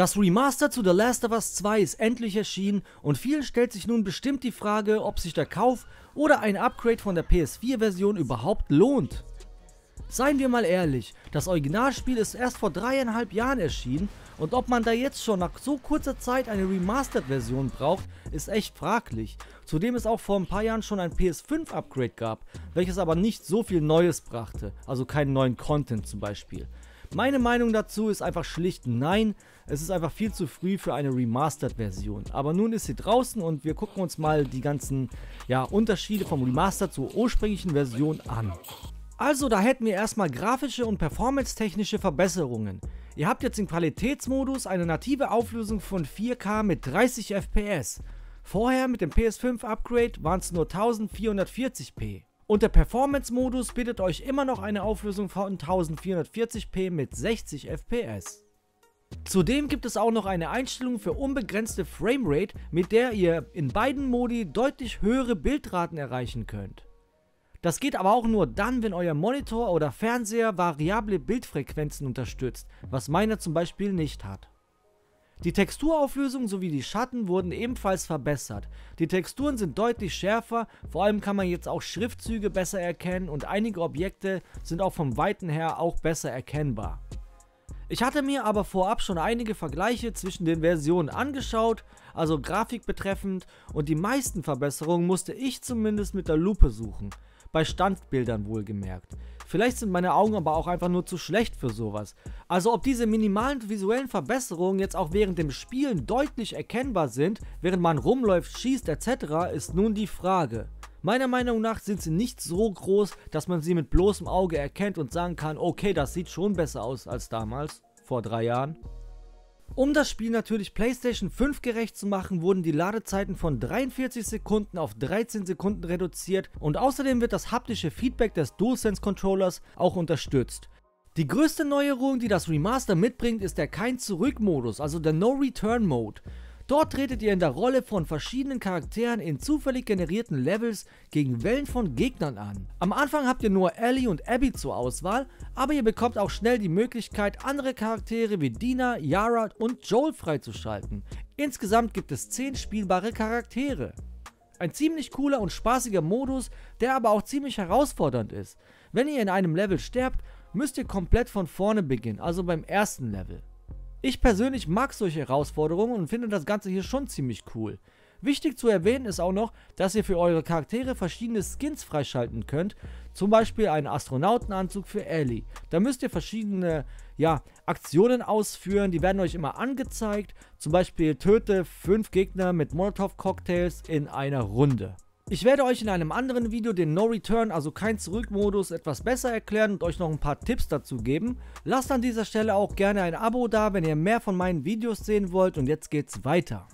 Das Remaster zu The Last of Us 2 ist endlich erschienen und vielen stellt sich nun bestimmt die Frage, ob sich der Kauf oder ein Upgrade von der PS4-Version überhaupt lohnt. Seien wir mal ehrlich, das Originalspiel ist erst vor dreieinhalb Jahren erschienen und ob man da jetzt schon nach so kurzer Zeit eine Remastered-Version braucht, ist echt fraglich. Zudem es auch vor ein paar Jahren schon ein PS5-Upgrade gab, welches aber nicht so viel Neues brachte, also keinen neuen Content zum Beispiel. Meine Meinung dazu ist einfach schlicht nein, es ist einfach viel zu früh für eine Remastered-Version. Aber nun ist sie draußen und wir gucken uns mal die ganzen ja, Unterschiede vom Remastered zur ursprünglichen Version an. Also da hätten wir erstmal grafische und performance-technische Verbesserungen. Ihr habt jetzt im Qualitätsmodus eine native Auflösung von 4K mit 30 FPS. Vorher mit dem PS5 Upgrade waren es nur 1440p. Und der Performance-Modus bietet euch immer noch eine Auflösung von 1440p mit 60 FPS. Zudem gibt es auch noch eine Einstellung für unbegrenzte Framerate, mit der ihr in beiden Modi deutlich höhere Bildraten erreichen könnt. Das geht aber auch nur dann, wenn euer Monitor oder Fernseher variable Bildfrequenzen unterstützt, was meiner zum Beispiel nicht hat. Die Texturauflösung sowie die Schatten wurden ebenfalls verbessert. Die Texturen sind deutlich schärfer, vor allem kann man jetzt auch Schriftzüge besser erkennen und einige Objekte sind auch vom Weiten her auch besser erkennbar. Ich hatte mir aber vorab schon einige Vergleiche zwischen den Versionen angeschaut, also Grafik betreffend und die meisten Verbesserungen musste ich zumindest mit der Lupe suchen bei Standbildern wohlgemerkt. Vielleicht sind meine Augen aber auch einfach nur zu schlecht für sowas. Also ob diese minimalen visuellen Verbesserungen jetzt auch während dem Spielen deutlich erkennbar sind, während man rumläuft, schießt etc., ist nun die Frage. Meiner Meinung nach sind sie nicht so groß, dass man sie mit bloßem Auge erkennt und sagen kann, okay, das sieht schon besser aus als damals, vor drei Jahren. Um das Spiel natürlich PlayStation 5 gerecht zu machen, wurden die Ladezeiten von 43 Sekunden auf 13 Sekunden reduziert und außerdem wird das haptische Feedback des DualSense Controllers auch unterstützt. Die größte Neuerung, die das Remaster mitbringt, ist der Kein-Zurück-Modus, also der No-Return-Mode. Dort tretet ihr in der Rolle von verschiedenen Charakteren in zufällig generierten Levels gegen Wellen von Gegnern an. Am Anfang habt ihr nur Ellie und Abby zur Auswahl, aber ihr bekommt auch schnell die Möglichkeit andere Charaktere wie Dina, Yara und Joel freizuschalten. Insgesamt gibt es 10 spielbare Charaktere. Ein ziemlich cooler und spaßiger Modus, der aber auch ziemlich herausfordernd ist. Wenn ihr in einem Level sterbt, müsst ihr komplett von vorne beginnen, also beim ersten Level. Ich persönlich mag solche Herausforderungen und finde das Ganze hier schon ziemlich cool. Wichtig zu erwähnen ist auch noch, dass ihr für eure Charaktere verschiedene Skins freischalten könnt, zum Beispiel einen Astronautenanzug für Ellie. Da müsst ihr verschiedene ja, Aktionen ausführen, die werden euch immer angezeigt, zum Beispiel töte 5 Gegner mit Molotov-Cocktails in einer Runde. Ich werde euch in einem anderen Video den No-Return, also kein Zurück-Modus, etwas besser erklären und euch noch ein paar Tipps dazu geben. Lasst an dieser Stelle auch gerne ein Abo da, wenn ihr mehr von meinen Videos sehen wollt und jetzt geht's weiter.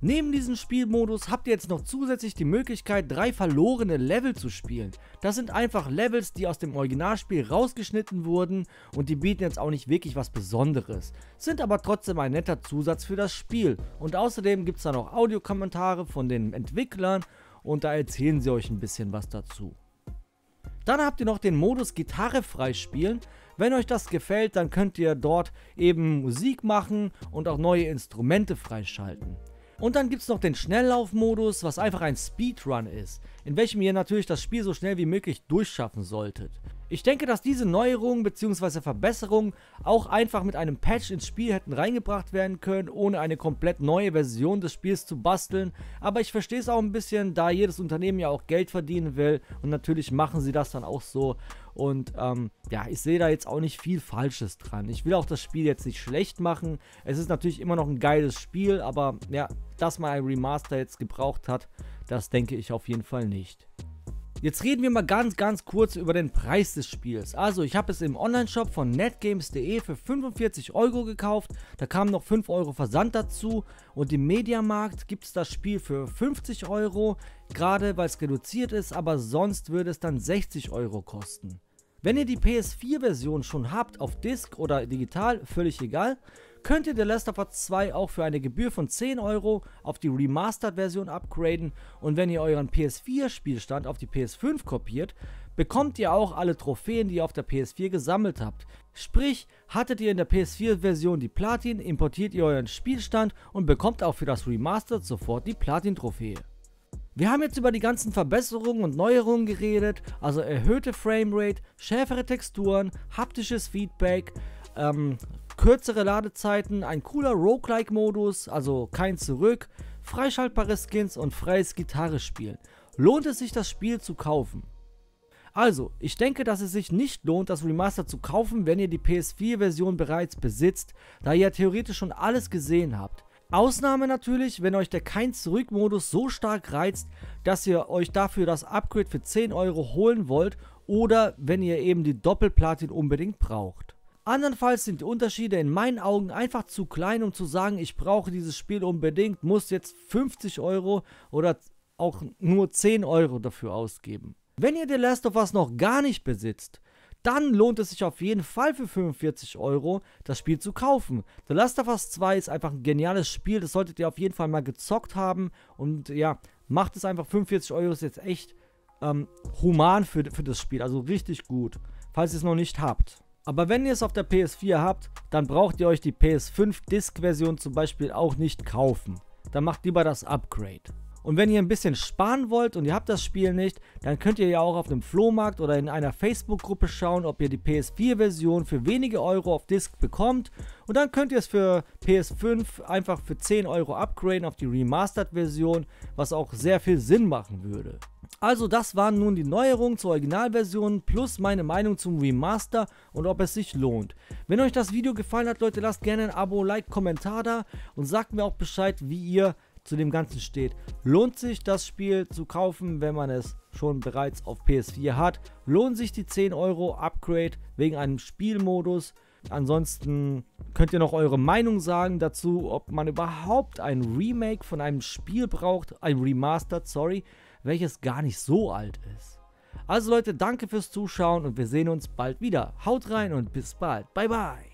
Neben diesem Spielmodus habt ihr jetzt noch zusätzlich die Möglichkeit, drei verlorene Level zu spielen. Das sind einfach Levels, die aus dem Originalspiel rausgeschnitten wurden und die bieten jetzt auch nicht wirklich was Besonderes, sind aber trotzdem ein netter Zusatz für das Spiel. Und außerdem gibt es da noch Audiokommentare von den Entwicklern und da erzählen sie euch ein bisschen was dazu. Dann habt ihr noch den Modus Gitarre freispielen. Wenn euch das gefällt, dann könnt ihr dort eben Musik machen und auch neue Instrumente freischalten. Und dann gibt es noch den Schnelllaufmodus, was einfach ein Speedrun ist, in welchem ihr natürlich das Spiel so schnell wie möglich durchschaffen solltet. Ich denke, dass diese Neuerungen bzw. Verbesserungen auch einfach mit einem Patch ins Spiel hätten reingebracht werden können, ohne eine komplett neue Version des Spiels zu basteln. Aber ich verstehe es auch ein bisschen, da jedes Unternehmen ja auch Geld verdienen will und natürlich machen sie das dann auch so. Und ähm, ja, ich sehe da jetzt auch nicht viel Falsches dran. Ich will auch das Spiel jetzt nicht schlecht machen. Es ist natürlich immer noch ein geiles Spiel, aber ja, dass man ein Remaster jetzt gebraucht hat, das denke ich auf jeden Fall nicht. Jetzt reden wir mal ganz, ganz kurz über den Preis des Spiels. Also, ich habe es im Onlineshop von netgames.de für 45 Euro gekauft. Da kamen noch 5 Euro Versand dazu. Und im Mediamarkt gibt es das Spiel für 50 Euro, gerade weil es reduziert ist, aber sonst würde es dann 60 Euro kosten. Wenn ihr die PS4-Version schon habt, auf Disk oder digital, völlig egal, könnt ihr The Last of Us 2 auch für eine Gebühr von 10 Euro auf die Remastered-Version upgraden und wenn ihr euren PS4-Spielstand auf die PS5 kopiert, bekommt ihr auch alle Trophäen, die ihr auf der PS4 gesammelt habt. Sprich, hattet ihr in der PS4-Version die Platin, importiert ihr euren Spielstand und bekommt auch für das Remastered sofort die Platin-Trophäe. Wir haben jetzt über die ganzen Verbesserungen und Neuerungen geredet, also erhöhte Framerate, schärfere Texturen, haptisches Feedback, ähm, kürzere Ladezeiten, ein cooler Roguelike-Modus, also kein Zurück, freischaltbare Skins und freies Gitarrespielen. Lohnt es sich, das Spiel zu kaufen? Also, ich denke, dass es sich nicht lohnt, das Remaster zu kaufen, wenn ihr die PS4-Version bereits besitzt, da ihr theoretisch schon alles gesehen habt. Ausnahme natürlich, wenn euch der Kein-Zurück-Modus so stark reizt, dass ihr euch dafür das Upgrade für 10 Euro holen wollt oder wenn ihr eben die Doppelplatin unbedingt braucht. Andernfalls sind die Unterschiede in meinen Augen einfach zu klein, um zu sagen, ich brauche dieses Spiel unbedingt, muss jetzt 50 Euro oder auch nur 10 Euro dafür ausgeben. Wenn ihr The Last of Us noch gar nicht besitzt, dann lohnt es sich auf jeden Fall für 45 Euro, das Spiel zu kaufen. The Last of Us 2 ist einfach ein geniales Spiel, das solltet ihr auf jeden Fall mal gezockt haben. Und ja, macht es einfach, 45 Euro ist jetzt echt ähm, human für, für das Spiel, also richtig gut, falls ihr es noch nicht habt. Aber wenn ihr es auf der PS4 habt, dann braucht ihr euch die PS5 Disk-Version zum Beispiel auch nicht kaufen. Dann macht lieber das Upgrade. Und wenn ihr ein bisschen sparen wollt und ihr habt das Spiel nicht, dann könnt ihr ja auch auf dem Flohmarkt oder in einer Facebook-Gruppe schauen, ob ihr die PS4-Version für wenige Euro auf Disk bekommt. Und dann könnt ihr es für PS5 einfach für 10 Euro upgraden auf die Remastered-Version, was auch sehr viel Sinn machen würde. Also das waren nun die Neuerungen zur Originalversion plus meine Meinung zum Remaster und ob es sich lohnt. Wenn euch das Video gefallen hat, Leute, lasst gerne ein Abo, Like, Kommentar da und sagt mir auch Bescheid, wie ihr zu dem Ganzen steht. Lohnt sich das Spiel zu kaufen, wenn man es schon bereits auf PS4 hat? Lohnt sich die 10 Euro Upgrade wegen einem Spielmodus? Ansonsten könnt ihr noch eure Meinung sagen dazu, ob man überhaupt ein Remake von einem Spiel braucht, ein Remastered, sorry, welches gar nicht so alt ist. Also Leute, danke fürs Zuschauen und wir sehen uns bald wieder. Haut rein und bis bald. Bye bye.